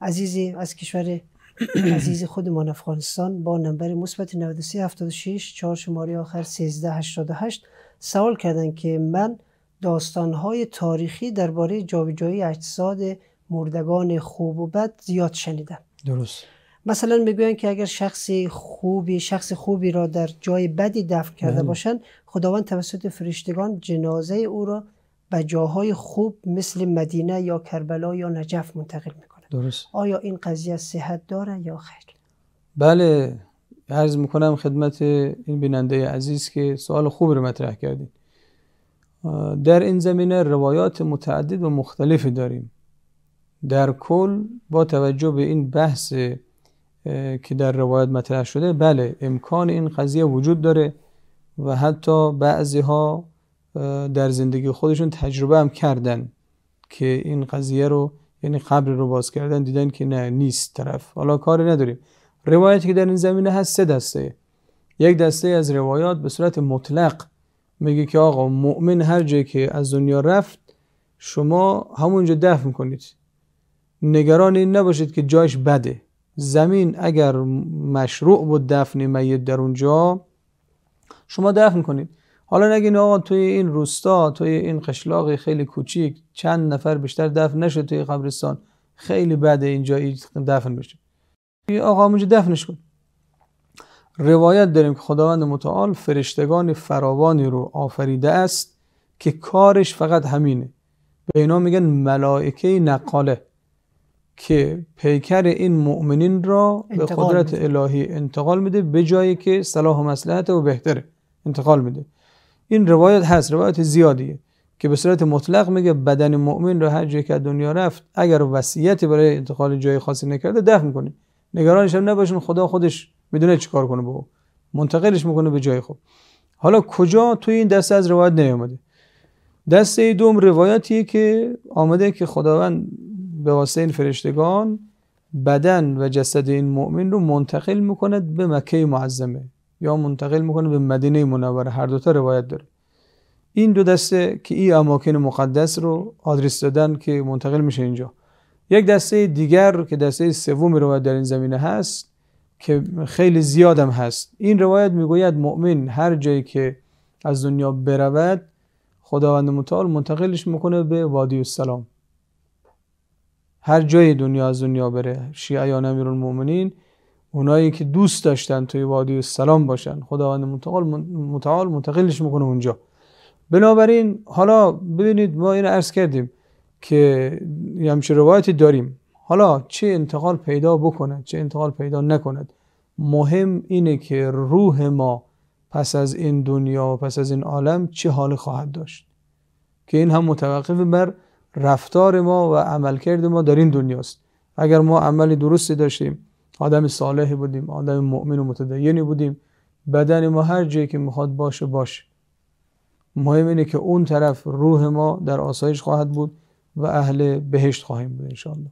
عزیزی از کشور عزیز خودمان افغانستان با نمبر مثبت 9376 چهار شماره آخر 1388 سوال کردند که من داستانهای تاریخی درباره جابجایی اجساد مردگان خوب و بد زیاد شنیدم درست مثلا میگویند که اگر شخص خوبی شخص خوبی را در جای بدی دفن کرده بله. باشند خداوند توسط فرشتگان جنازه او را به جاهای خوب مثل مدینه یا کربلا یا نجف منتقل میکند درست آیا این قضیه صحت داره یا خیر بله عرض میکنم خدمت این بیننده عزیز که سوال خوب رو مطرح کردید در این زمینه روایات متعدد و مختلفی داریم در کل با توجه به این بحث که در روایت مطرح شده بله امکان این قضیه وجود داره و حتی بعضی ها در زندگی خودشون تجربه هم کردن که این قضیه رو یعنی قبر رو باز کردن دیدن که نه نیست طرف حالا کاری نداریم روایت که در این زمینه هست سه دسته یک دسته از روایات به صورت مطلق میگه که آقا مؤمن هر جایی که از دنیا رفت شما همونجا دفن کنید نگران این نباشید که جایش بده زمین اگر مشروع بود دفن میت در اونجا شما دفن کنید حالا نگین آقا توی این روستا توی این قشلاقی خیلی کوچیک چند نفر بیشتر دفن نشه توی قبرستان خیلی بده اینجا دفن بشه آقا اونجا دفنش کن روایت داریم که خداوند متعال فرشتگان فراوانی رو آفریده است که کارش فقط همینه به اینا میگن ملائکه نقاله که پیکر این مؤمنین را به قدرت الهی انتقال میده به جایی که صلاح و مسلحت و بهتره انتقال میده این روایت هست روایت زیادیه که به صورت مطلق میگه بدن مؤمن رو هر جایی که دنیا رفت اگر وصیتی برای انتقال جای خاصی نکرده دفن کنید نگرانش هم نباشون خدا خودش میدونه چیکار کنه به او منتقلش میکنه به جای خوب حالا کجا توی این دسته از روایت نیامده دسته دوم روایتیه که آمده که خداوند به واسطه این فرشتگان بدن و جسد این مؤمن رو منتقل میکند به مکه معظمه یا منتقل میکنه به مدینه منوره هر دوتا روایت داره این دو دسته که این اماکن مقدس رو آدرس دادن که منتقل میشه اینجا یک دسته دیگر که دسته سوم روایت در این زمینه هست که خیلی زیادم هست این روایت میگوید مؤمن هر جایی که از دنیا برود خداوند متعال منتقلش میکنه به وادی السلام هر جای دنیا از دنیا بره شیعیان مؤمنین اونایی که دوست داشتن توی وادی السلام باشن خداوند متعال متعال منتقلش میکنه اونجا بنابراین حالا ببینید ما این عرض کردیم که همچه روایتی داریم حالا چه انتقال پیدا بکند چه انتقال پیدا نکند مهم اینه که روح ما پس از این دنیا و پس از این عالم چه حال خواهد داشت که این هم متوقف بر رفتار ما و عملکرد ما در این دنیاست اگر ما عملی درستی داشتیم آدم صالحی بودیم آدم مؤمن و متدینی بودیم بدن ما هر جایی که میخواد باشه باشه مهم اینه که اون طرف روح ما در آسایش خواهد بود و اهل بهشت خواهیم بود انشاءالله